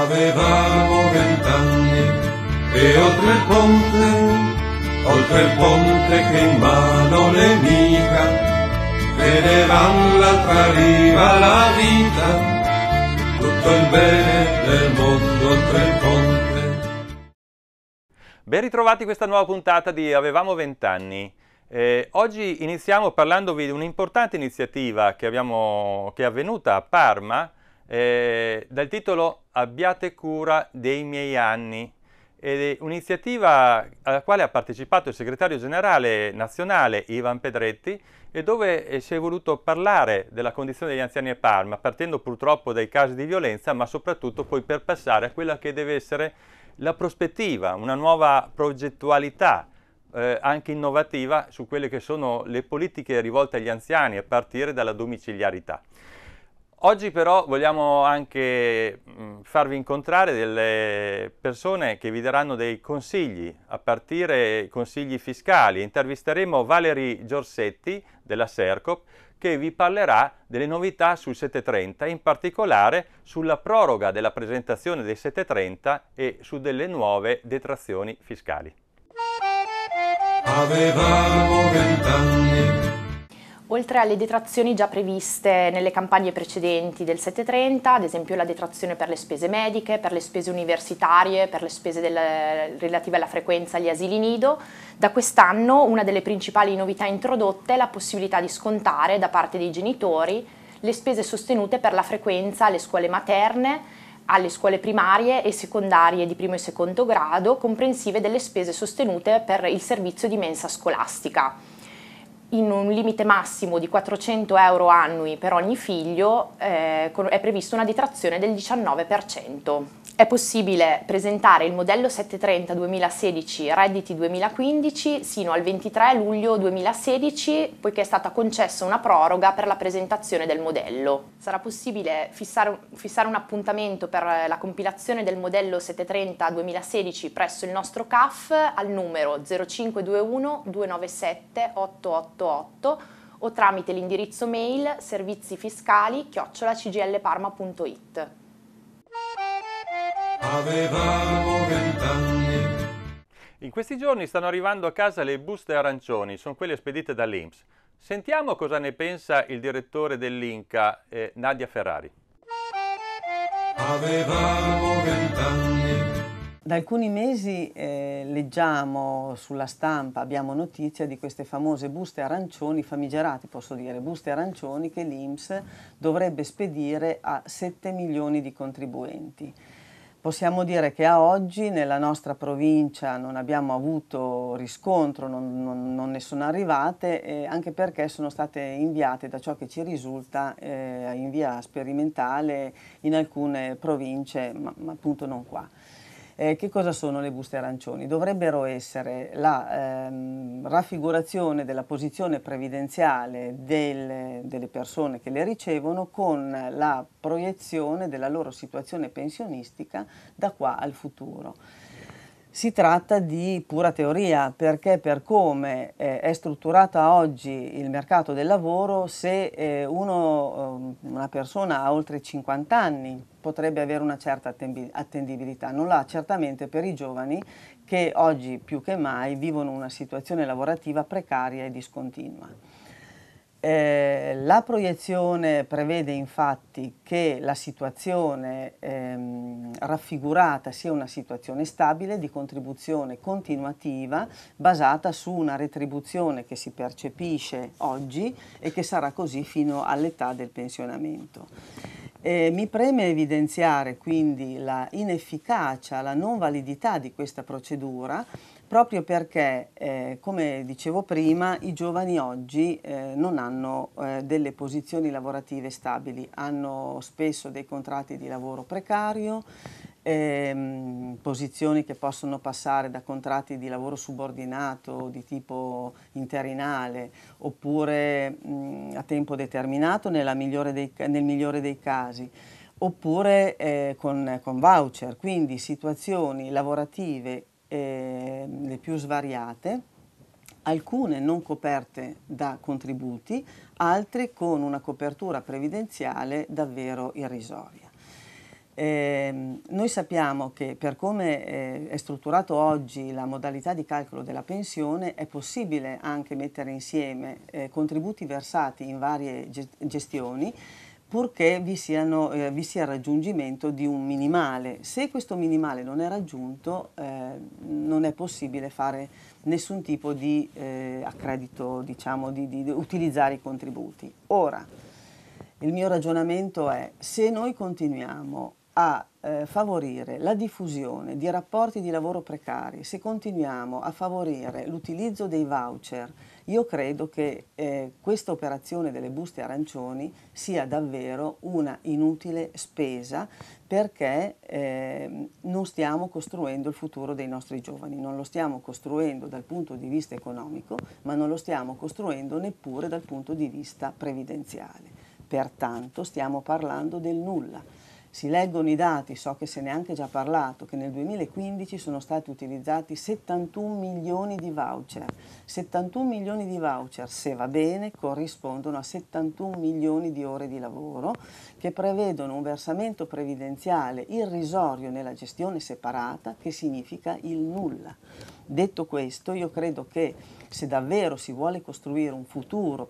avevamo vent'anni e oltre il ponte, oltre il ponte che in mano nemica, vedevamo l'altra riva la vita, tutto il bene del mondo oltre il ponte. Ben ritrovati questa nuova puntata di Avevamo vent'anni. Eh, oggi iniziamo parlandovi di un'importante iniziativa che, abbiamo, che è avvenuta a Parma, eh, dal titolo Abbiate cura dei miei anni, un'iniziativa alla quale ha partecipato il segretario generale nazionale Ivan Pedretti e dove eh, si è voluto parlare della condizione degli anziani a Parma, partendo purtroppo dai casi di violenza, ma soprattutto poi per passare a quella che deve essere la prospettiva, una nuova progettualità eh, anche innovativa su quelle che sono le politiche rivolte agli anziani a partire dalla domiciliarità. Oggi però vogliamo anche mm, farvi incontrare delle persone che vi daranno dei consigli, a partire consigli fiscali. Intervisteremo Valerie Giorsetti della Sercop che vi parlerà delle novità sul 730, in particolare sulla proroga della presentazione del 730 e su delle nuove detrazioni fiscali. Avevamo vent'anni oltre alle detrazioni già previste nelle campagne precedenti del 730, ad esempio la detrazione per le spese mediche, per le spese universitarie, per le spese del, relative alla frequenza agli asili nido, da quest'anno una delle principali novità introdotte è la possibilità di scontare da parte dei genitori le spese sostenute per la frequenza alle scuole materne, alle scuole primarie e secondarie di primo e secondo grado, comprensive delle spese sostenute per il servizio di mensa scolastica in un limite massimo di 400 euro annui per ogni figlio eh, è prevista una detrazione del 19% è possibile presentare il modello 730 2016 redditi 2015 sino al 23 luglio 2016 poiché è stata concessa una proroga per la presentazione del modello. Sarà possibile fissare, fissare un appuntamento per la compilazione del modello 730 2016 presso il nostro CAF al numero 0521 297 888 o tramite l'indirizzo mail servizifiscali chiocciolacglparma.it. Avevamo vent'anni. In questi giorni stanno arrivando a casa le buste arancioni, sono quelle spedite dall'Inps. Sentiamo cosa ne pensa il direttore dell'Inca, eh, Nadia Ferrari. Avevamo vent'anni. Da alcuni mesi eh, leggiamo sulla stampa, abbiamo notizia di queste famose buste arancioni, famigerate posso dire, buste arancioni che l'Inps dovrebbe spedire a 7 milioni di contribuenti. Possiamo dire che a oggi nella nostra provincia non abbiamo avuto riscontro, non, non, non ne sono arrivate, eh, anche perché sono state inviate da ciò che ci risulta eh, in via sperimentale in alcune province, ma, ma appunto non qua. Eh, che cosa sono le buste arancioni? Dovrebbero essere la ehm, raffigurazione della posizione previdenziale del, delle persone che le ricevono con la proiezione della loro situazione pensionistica da qua al futuro. Si tratta di pura teoria perché per come eh, è strutturato oggi il mercato del lavoro, se eh, uno, eh, una persona ha oltre 50 anni potrebbe avere una certa attendibilità, non l'ha certamente per i giovani che oggi più che mai vivono una situazione lavorativa precaria e discontinua. Eh, la proiezione prevede infatti che la situazione ehm, raffigurata sia una situazione stabile di contribuzione continuativa basata su una retribuzione che si percepisce oggi e che sarà così fino all'età del pensionamento. Eh, mi preme evidenziare quindi la inefficacia, la non validità di questa procedura proprio perché, eh, come dicevo prima, i giovani oggi eh, non hanno eh, delle posizioni lavorative stabili, hanno spesso dei contratti di lavoro precario, ehm, posizioni che possono passare da contratti di lavoro subordinato di tipo interinale oppure mh, mm, a tempo determinato migliore dei, nel migliore dei casi oppure eh, con, con, voucher, quindi situazioni lavorative eh, le più svariate, alcune non coperte da contributi, altre con una copertura previdenziale davvero irrisoria. Eh, noi sappiamo che per come eh, è strutturato oggi la modalità di calcolo della pensione è possibile anche mettere insieme eh, contributi versati in varie gestioni purché vi, siano, eh, vi, sia il raggiungimento di un minimale. Se questo minimale non è raggiunto eh, non è possibile fare nessun tipo di eh, accredito, diciamo, di, di, utilizzare i contributi. Ora, il mio ragionamento è se noi continuiamo a eh, favorire la diffusione di rapporti di lavoro precari, se continuiamo a favorire l'utilizzo dei voucher io credo che eh, questa operazione delle buste arancioni sia davvero una inutile spesa perché eh, non stiamo costruendo il futuro dei nostri giovani, non lo stiamo costruendo dal punto di vista economico, ma non lo stiamo costruendo neppure dal punto di vista previdenziale. Pertanto stiamo parlando del nulla. Si leggono i dati, so che se ne è anche già parlato, che nel 2015 sono stati utilizzati 71 milioni di voucher. 71 milioni di voucher, se va bene, corrispondono a 71 milioni di ore di lavoro che prevedono un versamento previdenziale irrisorio nella gestione separata che significa il nulla. Detto questo, io credo che se davvero si vuole costruire un futuro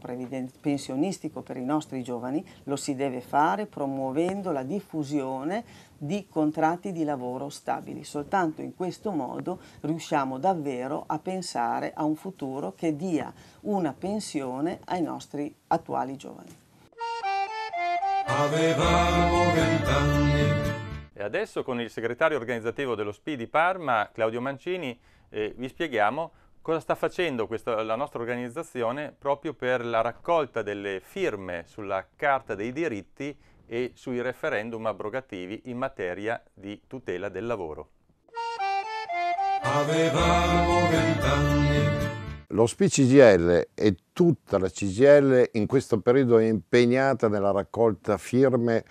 pensionistico per i nostri giovani, lo si deve fare promuovendo la diffusione di contratti di lavoro stabili. Soltanto in questo modo riusciamo davvero a pensare a un futuro che dia una pensione ai nostri attuali giovani. Avevamo vent'anni. E adesso con il segretario organizzativo dello SPI di Parma, Claudio Mancini, eh, vi spieghiamo Cosa sta facendo questa, la nostra organizzazione proprio per la raccolta delle firme sulla Carta dei diritti e sui referendum abrogativi in materia di tutela del lavoro? Avevamo vent'anni. Lo SPCGL e tutta la CGL in questo periodo è impegnata nella raccolta firme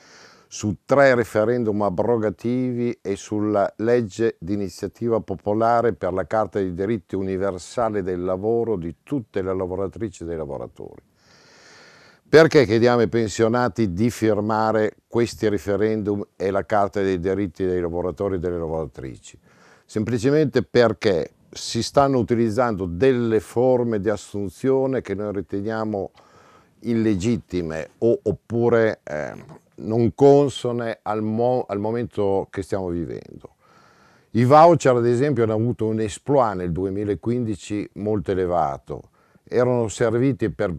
su tre referendum abrogativi e sulla legge d'iniziativa popolare per la Carta dei diritti universali del lavoro di tutte le lavoratrici e dei lavoratori. Perché chiediamo ai pensionati di firmare questi referendum e la Carta dei diritti dei lavoratori e delle lavoratrici? Semplicemente perché si stanno utilizzando delle forme di assunzione che noi riteniamo illegittime o, oppure eh, non consone al, mo al momento che stiamo vivendo. I voucher ad esempio hanno avuto un esploit nel 2015 molto elevato, erano serviti per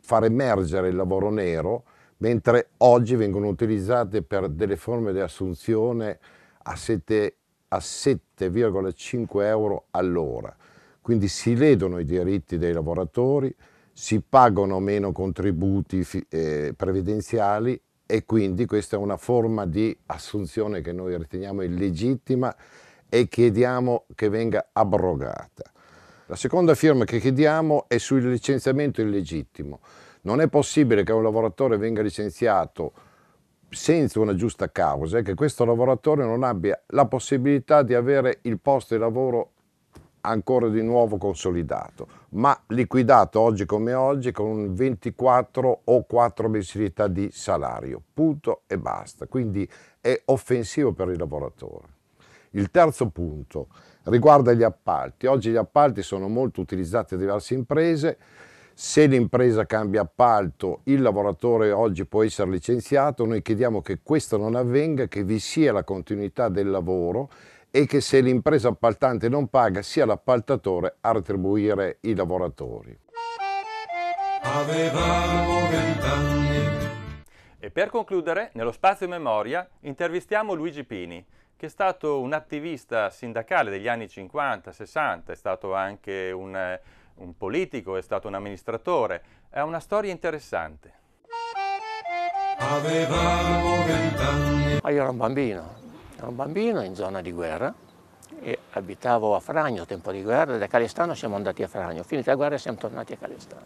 far emergere il lavoro nero, mentre oggi vengono utilizzati per delle forme di assunzione a 7,5 euro all'ora. Quindi si ledono i diritti dei lavoratori, si pagano meno contributi eh, previdenziali e quindi questa è una forma di assunzione che noi riteniamo illegittima e chiediamo che venga abrogata. La seconda firma che chiediamo è sul licenziamento illegittimo. Non è possibile che un lavoratore venga licenziato senza una giusta causa e che questo lavoratore non abbia la possibilità di avere il posto di lavoro ancora di nuovo consolidato, ma liquidato oggi come oggi con 24 o 4 mensilità di salario, punto e basta. Quindi è offensivo per il lavoratore. Il terzo punto riguarda gli appalti. Oggi gli appalti sono molto utilizzati da diverse imprese. Se l'impresa cambia appalto, il lavoratore oggi può essere licenziato. Noi chiediamo che questo non avvenga, che vi sia la continuità del lavoro e che se l'impresa appaltante non paga sia l'appaltatore a retribuire i lavoratori. Avevamo vent'anni. E per concludere, nello spazio memoria, intervistiamo Luigi Pini, che è stato un attivista sindacale degli anni 50-60, è stato anche un, un politico, è stato un amministratore. Ha una storia interessante. Avevamo vent'anni. Ah, io ero un bambino, Ero un bambino in zona di guerra e abitavo a Fragno, tempo di guerra, da Calestano siamo andati a Fragno, finita la guerra siamo tornati a Calestano.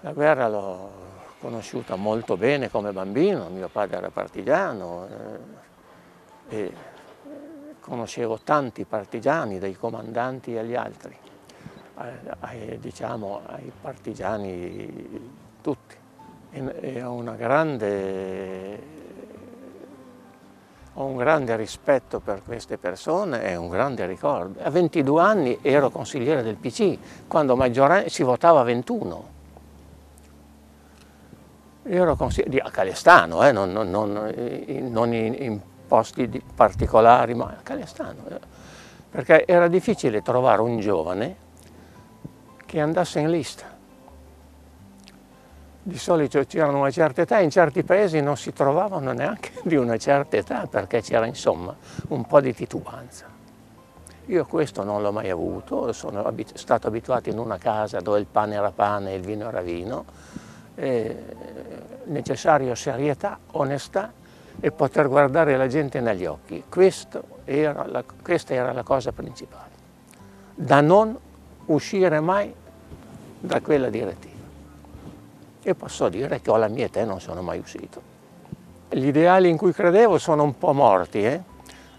La guerra l'ho conosciuta molto bene come bambino, mio padre era partigiano eh, e conoscevo tanti partigiani, dai comandanti agli altri, ai, diciamo ai partigiani tutti. e ho una grande ho un grande rispetto per queste persone e un grande ricordo. A 22 anni ero consigliere del PC, quando si votava a 21. ero consigliere a Calestano, eh, non, non, non, eh, non, in, in posti particolari, ma a Calestano. Eh. Perché era difficile trovare un giovane che andasse in lista di solito c'erano una certa età, in certi paesi non si trovavano neanche di una certa età perché c'era insomma un po' di titubanza. Io questo non l'ho mai avuto, sono abit stato abituato in una casa dove il pane era pane e il vino era vino, e eh, necessario serietà, onestà e poter guardare la gente negli occhi. Era la, questa era la cosa principale, da non uscire mai da quella direttiva e posso dire che ho la mia età e non sono mai uscito. Gli ideali in cui credevo sono un po' morti, eh?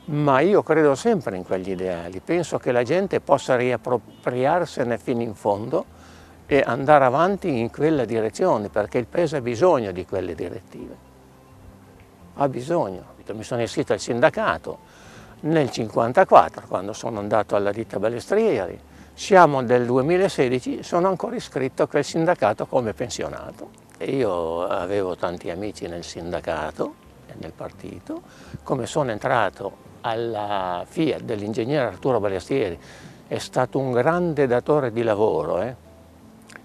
ma io credo sempre in quegli ideali. Penso che la gente possa riappropriarsene fino in fondo e andare avanti in quella direzione, perché il Paese ha bisogno di quelle direttive. Ha bisogno. Mi sono iscritto al sindacato nel 1954, quando sono andato alla ditta Balestrieri, siamo nel 2016, sono ancora iscritto a quel sindacato come pensionato. Io avevo tanti amici nel sindacato e nel partito. Come sono entrato alla FIA dell'ingegnere Arturo Baleastieri, è stato un grande datore di lavoro eh?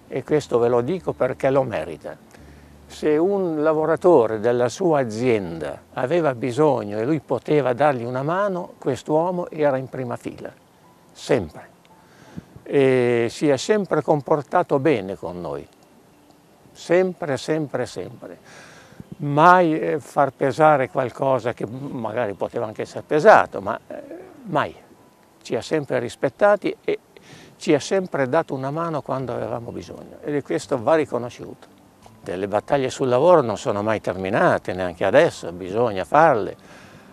e questo ve lo dico perché lo merita. Se un lavoratore della sua azienda aveva bisogno e lui poteva dargli una mano, quest'uomo era in prima fila, sempre e si è sempre comportato bene con noi, sempre, sempre, sempre. Mai eh, far pesare qualcosa che magari poteva anche essere pesato, ma eh, mai. Ci ha sempre rispettati e ci ha sempre dato una mano quando avevamo bisogno e questo va riconosciuto. Le battaglie sul lavoro non sono mai terminate, neanche adesso, bisogna farle,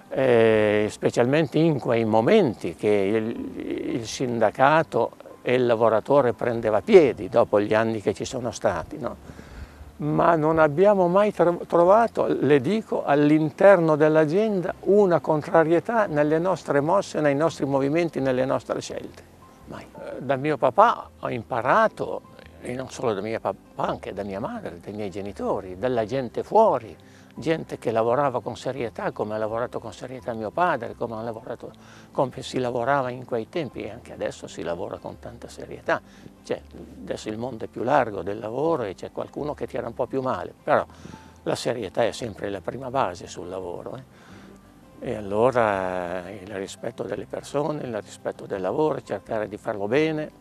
eh, specialmente in quei momenti che il, il sindacato e il lavoratore prendeva piedi dopo gli anni che ci sono stati. No? Ma non abbiamo mai trovato, le dico, all'interno dell'azienda una contrarietà nelle nostre mosse, nei nostri movimenti, nelle nostre scelte. Mai. Eh, da mio papà ho imparato, e non solo da mio papà, anche da mia madre, dai miei genitori, dalla gente fuori, gente che lavorava con serietà, come ha lavorato con serietà mio padre, come, lavorato, come si lavorava in quei tempi e anche adesso si lavora con tanta serietà. Cioè, adesso il mondo è più largo del lavoro e c'è qualcuno che tira un po' più male, però la serietà è sempre la prima base sul lavoro. Eh. E allora eh, il rispetto delle persone, il rispetto del lavoro, cercare di farlo bene,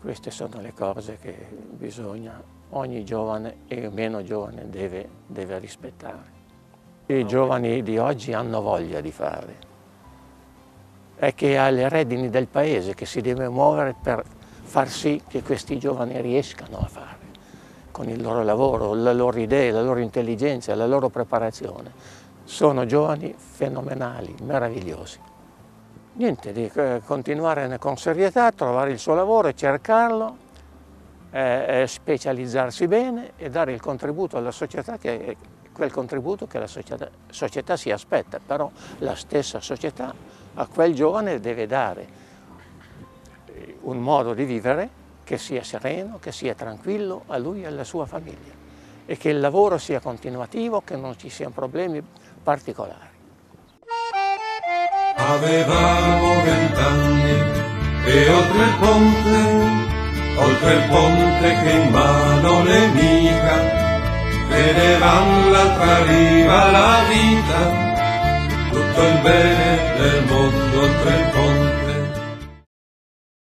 queste sono le cose che bisogna ogni giovane e meno giovane deve, deve rispettare. I giovani di oggi hanno voglia di fare, è che ha le redini del paese che si deve muovere per far sì che questi giovani riescano a fare con il loro lavoro, le loro idee, la loro intelligenza, la loro preparazione. Sono giovani fenomenali, meravigliosi. Niente, di eh, continuare con serietà, trovare il suo lavoro e cercarlo eh, eh, specializzarsi bene e dare il contributo alla società che è quel contributo che la società, società si aspetta, però la stessa società a quel giovane deve dare eh, un modo di vivere che sia sereno, che sia tranquillo a lui e alla sua famiglia e che il lavoro sia continuativo, che non ci siano problemi particolari. Avevamo vent'anni e oltre il ponte oltre il ponte che in mano nemica vederan l'altra riva la vita tutto il bene del mondo oltre il ponte